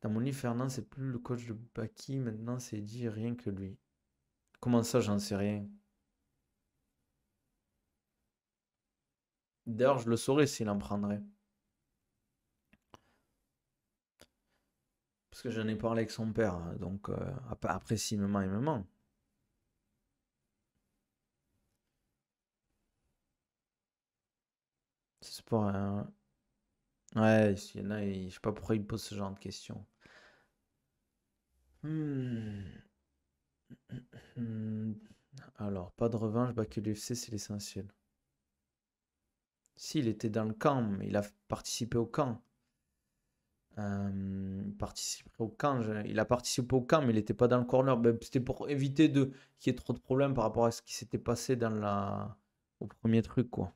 Dans mon livre, Fernand, c'est plus le coach de Baki. Maintenant, c'est dit rien que lui. Comment ça, j'en sais rien D'ailleurs, je le saurais s'il en prendrait. Parce que j'en ai parlé avec son père, hein, donc euh, après si il me maman, sport. Hein. Ouais, il y en a, je sais pas pourquoi ils me posent ce genre de questions. Hmm. Alors, pas de revanche, bah que l'UFC, c'est l'essentiel. S'il était dans le camp, mais il a participé au camp. Euh, au camp il a participé au camp, mais il n'était pas dans le corner. Ben, c'était pour éviter de... qu'il y ait trop de problèmes par rapport à ce qui s'était passé dans la... au premier truc. quoi.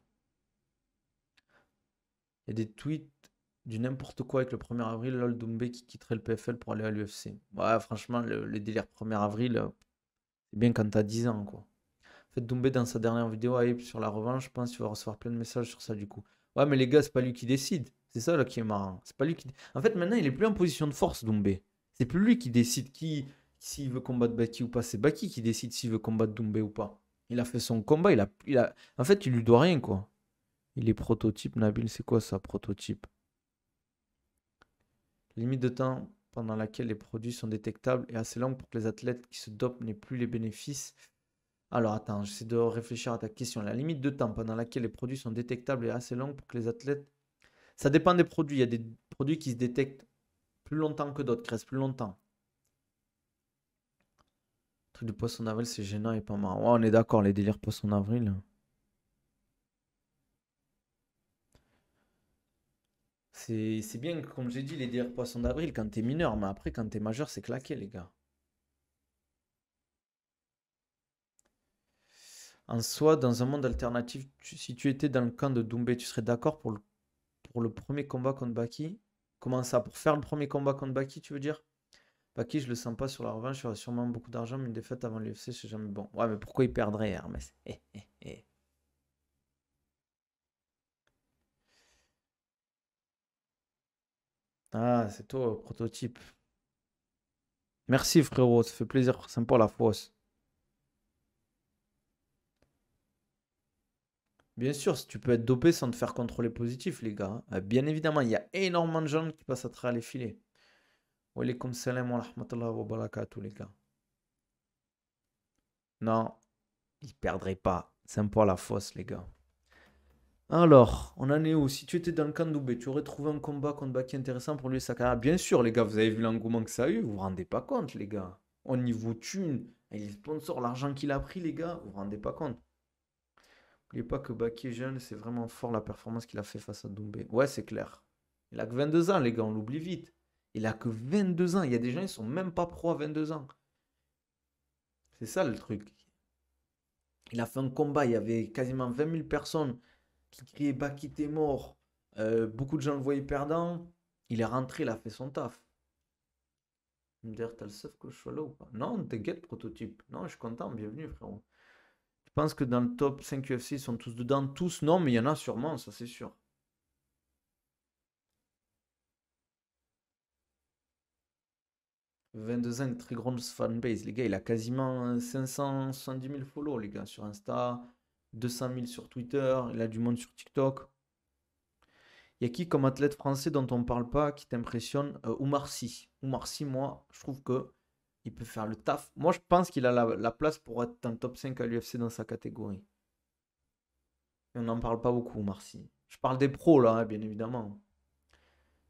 Il y a des tweets du n'importe quoi avec le 1er avril, le Doumbé qui quitterait le PFL pour aller à l'UFC. Ouais, franchement, le, délires délire 1er avril, euh, c'est bien quand t'as 10 ans, quoi. En fait, Doumbé, dans sa dernière vidéo, hype ah, sur la revanche, je pense qu'il va recevoir plein de messages sur ça, du coup. Ouais, mais les gars, c'est pas lui qui décide. C'est ça, là, qui est marrant. C'est pas lui qui... En fait, maintenant, il est plus en position de force, Doumbé. C'est plus lui qui décide qui... S'il veut combattre Baki ou pas, c'est Baki qui décide s'il veut combattre Doumbé ou pas. Il a fait son combat, il a, a... En fait, il lui doit rien, quoi. Il est prototype. Nabil, c'est quoi ça, prototype Limite de temps pendant laquelle les produits sont détectables est assez longue pour que les athlètes qui se dopent n'aient plus les bénéfices. Alors attends, j'essaie de réfléchir à ta question. La limite de temps pendant laquelle les produits sont détectables est assez longue pour que les athlètes... Ça dépend des produits. Il y a des produits qui se détectent plus longtemps que d'autres, qui restent plus longtemps. Le truc de poisson d'avril, c'est gênant et pas marrant. on est d'accord, les délires poisson d'avril. C'est bien, comme j'ai dit, les dires poissons d'avril quand t'es mineur, mais après, quand t'es majeur, c'est claqué, les gars. En soi, dans un monde alternatif, si tu étais dans le camp de Doumbé, tu serais d'accord pour le, premier combat contre Baki Comment ça Pour faire le premier combat contre Baki, tu veux dire Baki, je le sens pas sur la revanche, il aura sûrement beaucoup d'argent, mais une défaite avant l'UFC, c'est jamais bon. Ouais, mais pourquoi il perdrait, Hermès Ah, c'est toi, prototype. Merci frérot, ça fait plaisir, C'est pas la fosse. Bien sûr, tu peux être dopé sans te faire contrôler positif, les gars. Hein. Ah, bien évidemment, il y a énormément de gens qui passent à travers les filets. Wa salam wa wa les gars. Non, ils perdraient pas. C'est un la fosse, les gars. Alors, on en est où Si tu étais dans le camp d'Oubé, tu aurais trouvé un combat contre Baki intéressant pour lui carrière Bien sûr, les gars, vous avez vu l'engouement que ça a eu, vous vous rendez pas compte, les gars. Au niveau thune, il sponsor l'argent qu'il a pris, les gars, vous vous rendez pas compte. N'oubliez pas que Baki est jeune, c'est vraiment fort la performance qu'il a fait face à Doumbé. Ouais, c'est clair. Il a que 22 ans, les gars, on l'oublie vite. Il a que 22 ans. Il y a des gens, ils sont même pas pro à 22 ans. C'est ça le truc. Il a fait un combat, il y avait quasiment 20 000 personnes qui criait Baki t'es mort. Euh, beaucoup de gens le voyaient perdant. Il est rentré, il a fait son taf. Il t'as le seuf que je suis là ou pas Non, t'inquiète, prototype. Non, je suis content, bienvenue, frérot. Je pense que dans le top 5 UFC, ils sont tous dedans Tous Non, mais il y en a sûrement, ça c'est sûr. « 22 ans, très grande fanbase, les gars. Il a quasiment 570 000 follow, les gars, sur Insta, 200 000 sur Twitter, il a du monde sur TikTok. Il y a qui comme athlète français dont on ne parle pas qui t'impressionne euh, Oumar Sy. Oumar moi, je trouve que il peut faire le taf. Moi, je pense qu'il a la, place pour être un top 5 à l'UFC dans sa catégorie. Et on n'en parle pas beaucoup, Oumar Je parle des pros, là, hein, bien évidemment.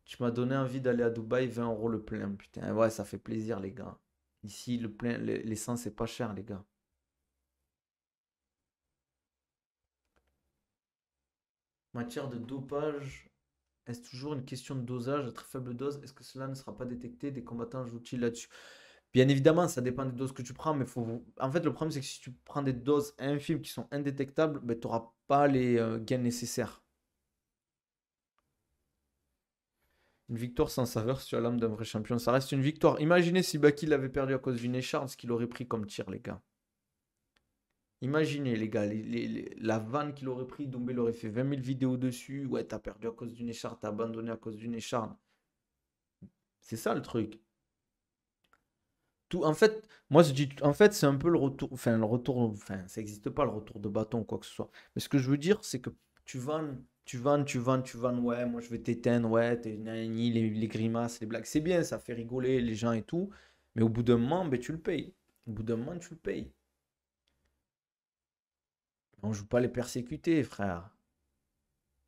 Tu m'as donné envie d'aller à Dubaï, 20 euros le plein. Putain, ouais, ça fait plaisir, les gars. Ici, le plein, l'essence, c'est pas cher, les gars. matière de dopage, est-ce toujours une question de dosage de très faible dose Est-ce que cela ne sera pas détecté Des combattants jouent-ils là-dessus Bien évidemment, ça dépend des doses que tu prends, mais faut... en fait, le problème, c'est que si tu prends des doses infimes qui sont indétectables, ben, tu n'auras pas les euh, gains nécessaires. Une victoire sans saveur sur l'âme d'un vrai champion, ça reste une victoire. Imaginez si Baki l'avait perdu à cause d'une écharde, ce qu'il aurait pris comme tir, les gars. Imaginez, les gars, la vanne qu'il aurait pris, Dombé l'aurait fait 20 000 vidéos dessus. Ouais, t'as perdu à cause d'une écharpe, t'as abandonné à cause d'une écharpe. C'est ça le truc. Tout, en fait, moi je dis, en fait, c'est un peu le retour, enfin, le retour, enfin, ça n'existe pas le retour de bâton ou quoi que ce soit. Mais ce que je veux dire, c'est que tu vannes, tu vannes, tu vannes, tu vannes, ouais, moi je vais t'éteindre, ouais, nani, les, grimaces, les blagues, c'est bien, ça fait rigoler les gens et tout. Mais au bout d'un moment, ben, tu le payes. Au bout d'un moment, tu le payes. On ne joue pas les persécutés, frère.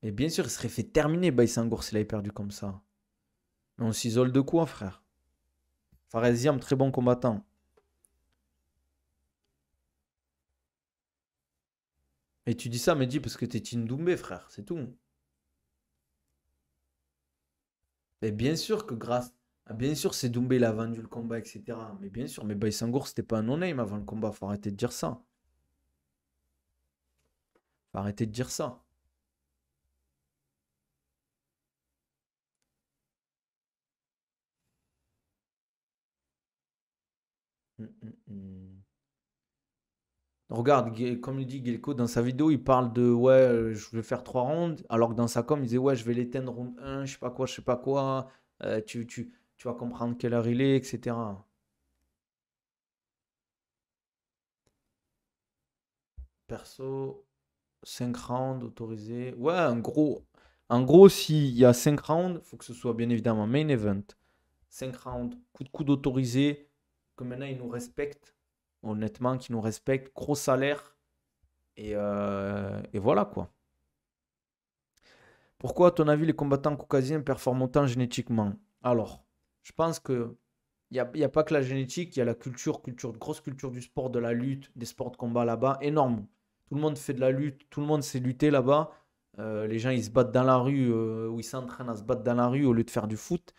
Et bien sûr, il serait fait terminer Baïsangour s'il avait perdu comme ça. Mais on s'isole de quoi, frère Faraziam, très bon combattant. Et tu dis ça, mais dis parce que t'es Tindoumbé, frère, c'est tout. Et bien sûr que grâce. Ah, bien sûr, c'est Doumbé, il a vendu le combat, etc. Mais bien sûr, mais Baïsangour, c'était pas un non-name avant le combat, faut arrêter de dire ça. Arrêtez de dire ça. Hum, hum, hum. Regarde, comme le dit Gelko dans sa vidéo, il parle de ouais, euh, je vais faire trois rondes, alors que dans sa com, il disait ouais, je vais l'éteindre round 1, je sais pas quoi, je sais pas quoi, euh, tu, tu vas comprendre quelle heure il est, etc. Perso, 5 rounds autorisés. Ouais, en gros, en gros s'il y a 5 rounds, il faut que ce soit bien évidemment main event. 5 rounds, coup de coup autorisé, que maintenant ils nous respectent, honnêtement, qu'ils nous respectent, gros salaire, euh, et, voilà quoi. Pourquoi, à ton avis, les combattants caucasiens performent autant génétiquement Alors, je pense que il n'y a, y a, pas que la génétique, il y a la culture, culture, grosse culture du sport, de la lutte, des sports de combat là-bas, énorme. Tout le monde fait de la lutte, tout le monde sait lutter là-bas. Euh, les gens, ils se battent dans la rue euh, ou ils s'entraînent à se battre dans la rue au lieu de faire du foot.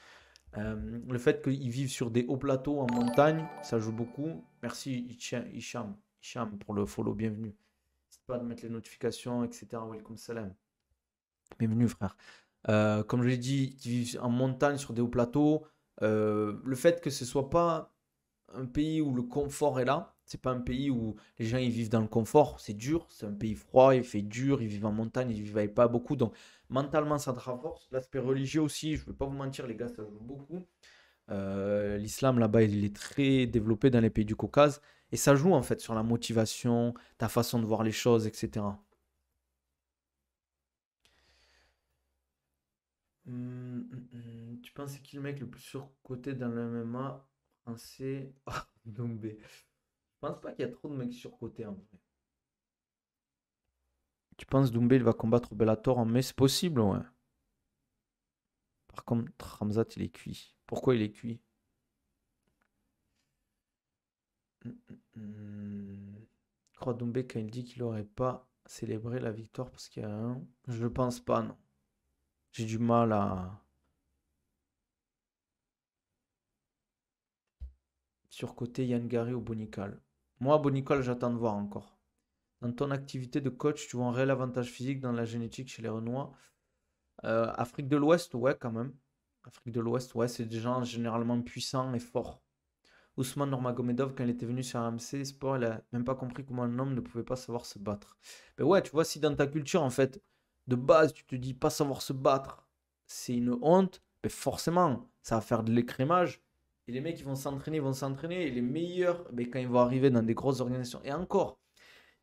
Euh, le fait qu'ils vivent sur des hauts plateaux en montagne, ça joue beaucoup. Merci Hicham, pour le follow, bienvenue. N'hésitez pas de mettre les notifications, etc. Welcome salam. Bienvenue frère. comme je l'ai dit, ils vivent en montagne sur des hauts plateaux, le fait que ce soit pas un pays où le confort est là, c'est pas un pays où les gens ils vivent dans le confort, c'est dur, c'est un pays froid, il fait dur, ils vivent en montagne, ils vivent pas beaucoup. Donc mentalement ça te renforce. L'aspect religieux aussi, je ne vais pas vous mentir les gars, ça joue beaucoup. Euh, l'islam là-bas il est très développé dans les pays du Caucase et ça joue en fait sur la motivation, ta façon de voir les choses, etc. Hum, hum, hum. tu penses qui le mec le plus surcoté dans le MMA français Je pense pas qu'il y a trop de mecs surcotés en vrai. Tu penses Doumbé il va combattre Bellator en mai C'est possible, ouais. Par contre, Ramzat il est cuit. Pourquoi il est cuit hum, hum, hum. Crois Doumbé quand il dit qu'il n'aurait pas célébré la victoire parce qu'il y a un. Je ne pense pas, non. J'ai du mal à. Sur côté Yann au Bonical. Moi, Bonicole, j'attends de voir encore. Dans ton activité de coach, tu vois un réel avantage physique dans la génétique chez les Renois. Euh, Afrique de l'Ouest, ouais, quand même. Afrique de l'Ouest, ouais, c'est des gens généralement puissants et forts. Ousmane Normagomedov, quand il était venu sur AMC Sport, il a même pas compris comment un homme ne pouvait pas savoir se battre. Mais ouais, tu vois, si dans ta culture, en fait, de base, tu te dis pas savoir se battre, c'est une honte, mais forcément, ça va faire de l'écrémage et les mecs, ils vont s'entraîner, ils vont s'entraîner. Et les meilleurs, ben, quand ils vont arriver dans des grosses organisations. Et encore,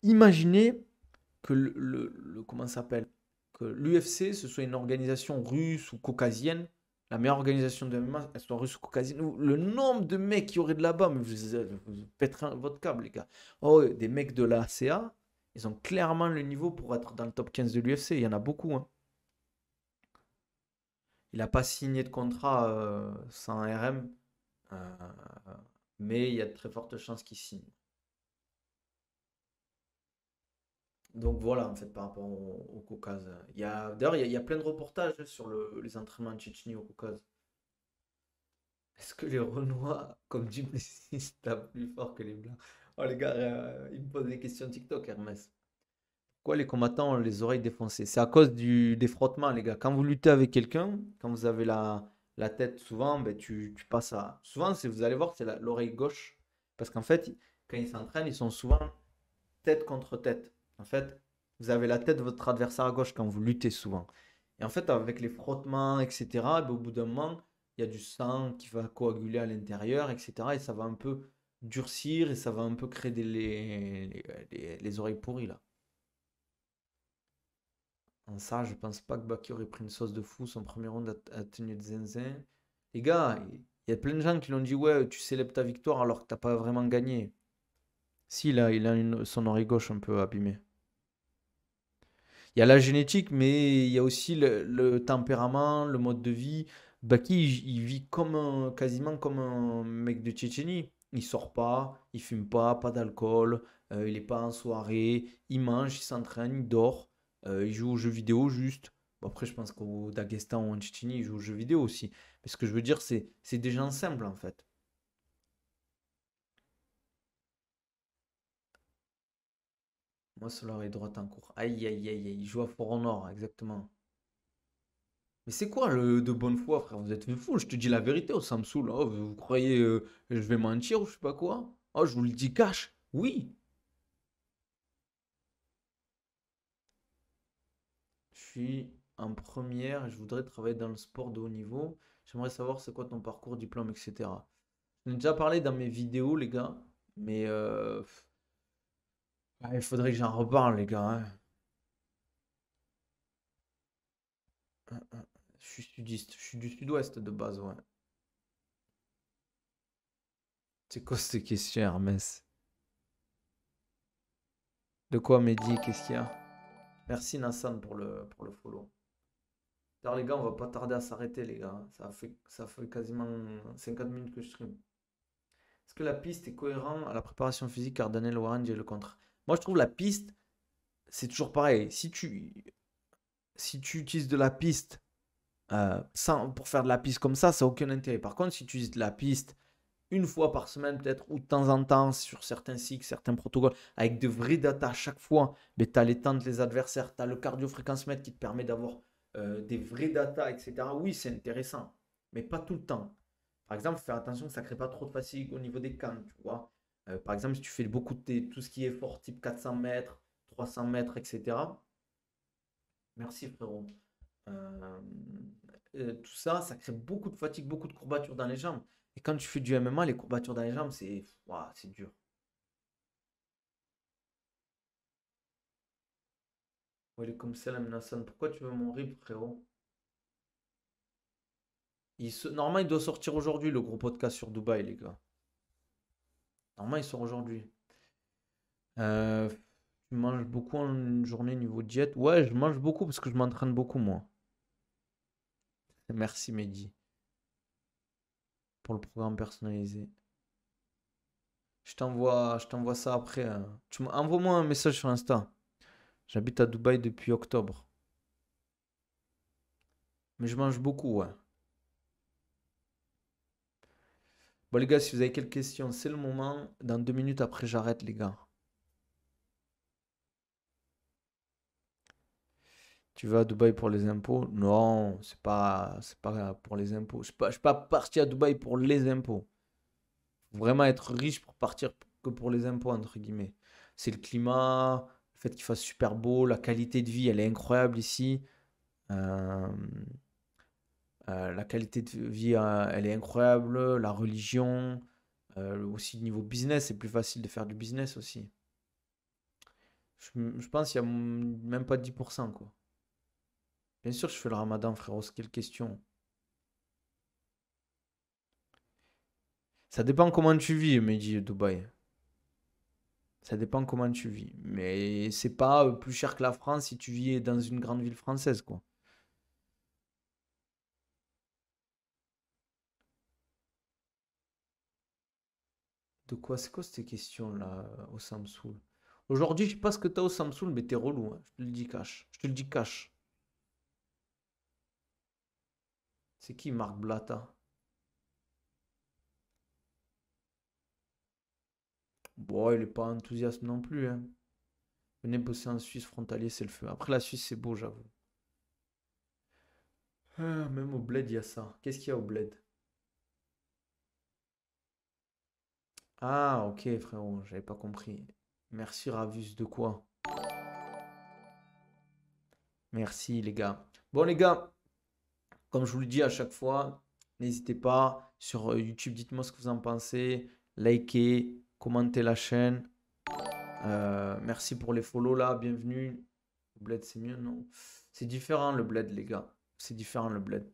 imaginez que le, s'appelle que l'UFC ce soit une organisation russe ou caucasienne la meilleure organisation de MMA elle soit russe ou caucasienne le nombre de mecs qui y de là-bas mais vous, vous votre câble les gars oh des mecs de la CA ils ont clairement le niveau pour être dans le top 15 de l'UFC il y en a beaucoup hein. il n'a pas signé de contrat euh, sans RM euh, mais il y a de très fortes chances qu'il signe. Donc voilà, en fait, par rapport au, Caucase. Il y a, d'ailleurs, il y, a, plein de reportages sur les entraînements de Tchétchénie au Caucase. Est-ce que les Renois, comme Jim sont plus forts que les Blancs Oh les gars, euh, ils me posent des questions TikTok, Hermès. Pourquoi les combattants ont les oreilles défoncées C'est à cause du, des les gars. Quand vous luttez avec quelqu'un, quand vous avez la, la tête, souvent, ben, tu, passes à. Souvent, si vous allez voir, c'est l'oreille gauche. Parce qu'en fait, quand ils s'entraînent, ils sont souvent tête contre tête. En fait, vous avez la tête de votre adversaire à gauche quand vous luttez souvent. Et en fait, avec les frottements, etc., ben, au bout d'un moment, il y a du sang qui va coaguler à l'intérieur, etc. Et ça va un peu durcir et ça va un peu créer les, les oreilles pourries là. En ça, je pense pas que Baki aurait pris une sauce de fou. Son premier round à tenue de zinzin. Les gars, il y a plein de gens qui l'ont dit Ouais, tu célèbres ta victoire alors que t'as pas vraiment gagné. Si, là, il a son oreille gauche un peu abîmée. Il y a la génétique, mais il y a aussi le, tempérament, le mode de vie. Baki, il, vit comme quasiment comme un mec de Tchétchénie. Il sort pas, il fume pas, pas d'alcool, euh, il est pas en soirée, il mange, il s'entraîne, il dort. Euh, ils jouent aux jeux vidéo juste. après, je pense qu'au Dagestan ou en Tchétchénie, ils jouent aux jeux vidéo aussi. Mais ce que je veux dire, c'est, c'est des gens simples en fait. Moi, Solar est droite en cours. Aïe, aïe, aïe, aïe. Il joue à Fort Honor, exactement. Mais c'est quoi le de bonne foi, frère Vous êtes fou, je te dis la vérité, au oh, Samsung. Oh, vous, croyez que euh, je vais mentir ou je sais pas quoi Oh, je vous le dis cash. Oui, en première je voudrais travailler dans le sport de haut niveau. J'aimerais savoir c'est quoi ton parcours, diplôme, etc. J'en ai déjà parlé dans mes vidéos, les gars, mais euh, ah, il faudrait que j'en reparle, les gars. Hein. Ah, ah, je suis sudiste, je suis du sud-ouest de base, ouais. C'est quoi cette question, Hermès De quoi, Mehdi Qu'est-ce qu'il y a Merci Nassan pour le, pour le follow. Alors, les gars, on va pas tarder à s'arrêter, les gars. Ça fait, ça fait quasiment 50 minutes que je stream. Est-ce que la piste est cohérente à la préparation physique car Daniel Warren, j'ai le contre Moi, je trouve la piste, c'est toujours pareil. Si tu, si tu utilises de la piste euh, sans, pour faire de la piste comme ça, ça n'a aucun intérêt. Par contre, si tu utilises de la piste une fois par semaine peut-être, ou de temps en temps sur certains cycles, certains protocoles, avec de vrais data à chaque fois, mais tu as les temps de les adversaires, tu as le cardio mètre qui te permet d'avoir euh, des vrais data, etc. Oui, c'est intéressant, mais pas tout le temps. Par exemple, faire attention que ça ne crée pas trop de fatigue au niveau des camps, tu vois. Euh, par exemple, si tu fais beaucoup de tout ce qui est fort, type 400 mètres, 300 mètres, etc. Merci frérot. Euh, tout ça, ça crée beaucoup de fatigue, beaucoup de courbatures dans les jambes. Et quand tu fais du MMA, les courbatures dans les jambes, c'est wow, c'est dur. comme salam Nassan, pourquoi tu veux mon frérot il se... Normalement, il doit sortir aujourd'hui le gros podcast sur Dubaï, les gars. Normalement, il sort aujourd'hui. Euh, tu manges beaucoup en une journée niveau diète Ouais, je mange beaucoup parce que je m'entraîne beaucoup, moi. Merci, Mehdi pour le programme personnalisé. Je t'envoie, je t'envoie ça après. Hein. Tu envoie-moi un message sur Insta. J'habite à Dubaï depuis octobre. Mais je mange beaucoup, Bon les gars, si vous avez quelques questions, c'est le moment. Dans deux minutes après, j'arrête les gars. tu vas à Dubaï pour les impôts Non, c'est pas, c'est pas pour les impôts. Je ne suis, pas, parti à Dubaï pour les impôts. vraiment être riche pour partir que pour les impôts, entre guillemets. C'est le climat, le fait qu'il fasse super beau, la qualité de vie, elle est incroyable ici. Euh, euh, la qualité de vie, euh, elle est incroyable. La religion, aussi niveau business, c'est plus facile de faire du business aussi. Je, pense qu'il n'y a même pas 10%, quoi. Bien sûr, je fais le ramadan, frérot. Quelle question. Ça dépend comment tu vis, me dit Dubaï. Ça dépend comment tu vis. Mais c'est pas euh, plus cher que la France si tu vis dans une grande ville française, quoi. De quoi C'est quoi cette questions là au euh, Samsung Aujourd'hui, je sais pas ce que t'as au Samsung, mais t'es relou. Hein. Je te le dis cash. Je te le dis cash. C'est qui Marc Blata Bon, il n'est pas enthousiaste non plus. Venez hein. bosser en Suisse frontalier, c'est le feu. Après, la Suisse, c'est beau, j'avoue. Ah, même au bled, il y a ça. Qu'est-ce qu'il y a au bled Ah, ok, frérot, j'avais pas compris. Merci, Ravus, de quoi Merci, les gars. Bon, les gars, comme je vous le dis à chaque fois, n'hésitez pas sur euh, YouTube, dites-moi ce que vous en pensez, likez, commentez la chaîne. Euh, merci pour les follow là, bienvenue. Le bled, c'est mieux, non C'est différent le bled, les gars. C'est différent le bled.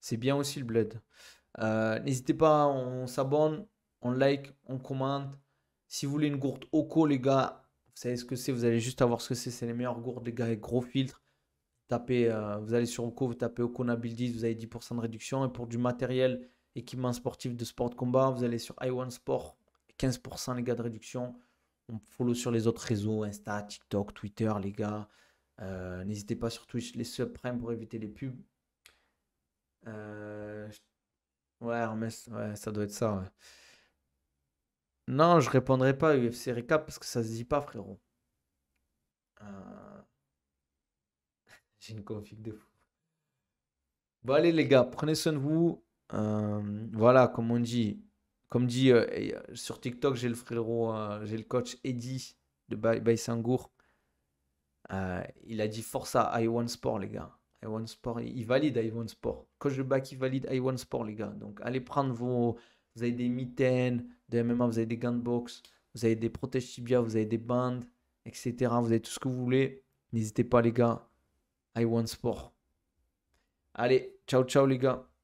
C'est bien aussi le bled. Euh, n'hésitez pas, on s'abonne, on like, on commente. Si vous voulez une gourde Oco, les gars, vous savez ce que c'est, vous allez juste avoir ce que c'est. C'est les meilleures gourdes, les gars, avec gros filtres tapez, euh, vous allez sur Oko, vous tapez Okonabildis, vous avez 10% de réduction. Et pour du matériel, équipement sportif de sport de combat, vous allez sur i1 Sport, 15% les gars de réduction. On follow sur les autres réseaux, Insta, TikTok, Twitter, les gars. Euh, n'hésitez pas sur Twitch, les subprimes pour éviter les pubs. Euh, ouais, ça doit être ça. Non, je répondrai pas à UFC Recap parce que ça se dit pas, frérot. J'ai une config de fou. Bon, allez, les gars, prenez soin de vous. Euh, voilà, comme on dit, comme dit euh, euh, sur TikTok, j'ai le frérot, j'ai le coach Eddy de Sangour. il a dit force à I1 Sport, les gars. I1 Sport, il valide I1 Sport. Coach de bac, il valide I1 Sport, les gars. Donc, allez prendre vos. Vous avez des mitaines, des MMA, vous avez des gants de boxe, vous avez des protèges tibia, vous avez des bandes, etc. Vous avez tout ce que vous voulez. N'hésitez pas, les gars. I want sport. Allez, ciao ciao les gars.